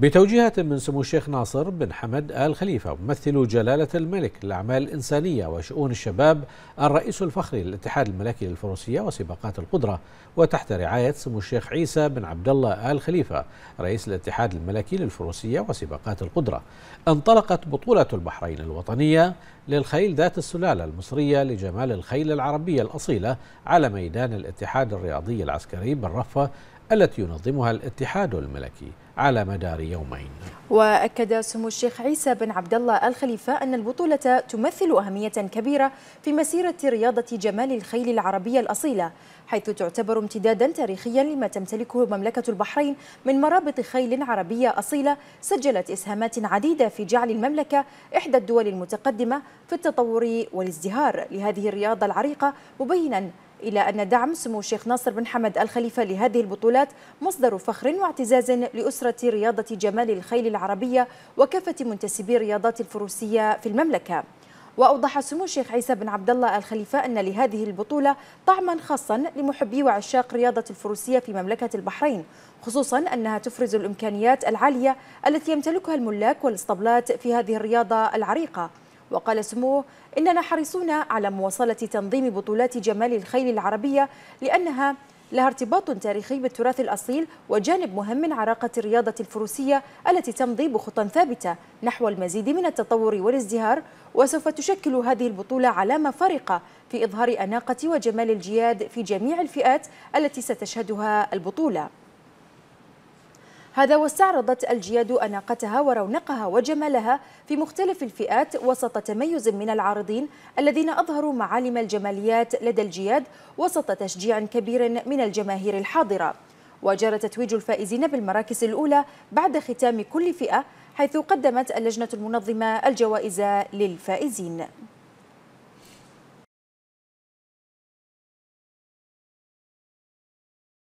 بتوجيهات من سمو الشيخ ناصر بن حمد آل خليفة ممثل جلالة الملك للأعمال الإنسانية وشؤون الشباب الرئيس الفخري للاتحاد الملكي للفروسية وسباقات القدرة وتحت رعاية سمو الشيخ عيسى بن عبد الله آل خليفة رئيس الاتحاد الملكي للفروسية وسباقات القدرة انطلقت بطولة البحرين الوطنية للخيل ذات السلالة المصرية لجمال الخيل العربية الأصيلة على ميدان الاتحاد الرياضي العسكري بالرفة التي ينظمها الاتحاد الملكي على مدار يومين. واكد سمو الشيخ عيسى بن عبد الله الخليفه ان البطوله تمثل اهميه كبيره في مسيره رياضه جمال الخيل العربيه الاصيله، حيث تعتبر امتدادا تاريخيا لما تمتلكه مملكه البحرين من مرابط خيل عربيه اصيله سجلت اسهامات عديده في جعل المملكه احدى الدول المتقدمه في التطور والازدهار لهذه الرياضه العريقه مبينا إلى أن دعم سمو الشيخ ناصر بن حمد الخليفة لهذه البطولات مصدر فخر واعتزاز لأسرة رياضة جمال الخيل العربية وكافة منتسبي الرياضات الفروسية في المملكة وأوضح سمو الشيخ عيسى بن عبد الله الخليفة أن لهذه البطولة طعما خاصا لمحبي وعشاق رياضة الفروسية في مملكة البحرين خصوصا أنها تفرز الإمكانيات العالية التي يمتلكها الملاك والاسطبلات في هذه الرياضة العريقة وقال سموه إننا حريصون على مواصلة تنظيم بطولات جمال الخيل العربية لأنها لها ارتباط تاريخي بالتراث الأصيل وجانب مهم من عراقة الرياضة الفروسية التي تمضي طيب بخطى ثابتة نحو المزيد من التطور والازدهار وسوف تشكل هذه البطولة علامة فارقة في إظهار أناقة وجمال الجياد في جميع الفئات التي ستشهدها البطولة هذا واستعرضت الجياد أناقتها ورونقها وجمالها في مختلف الفئات وسط تميز من العارضين الذين أظهروا معالم الجماليات لدى الجياد وسط تشجيع كبير من الجماهير الحاضرة وجرى تتويج الفائزين بالمراكز الأولى بعد ختام كل فئة حيث قدمت اللجنة المنظمة الجوائز للفائزين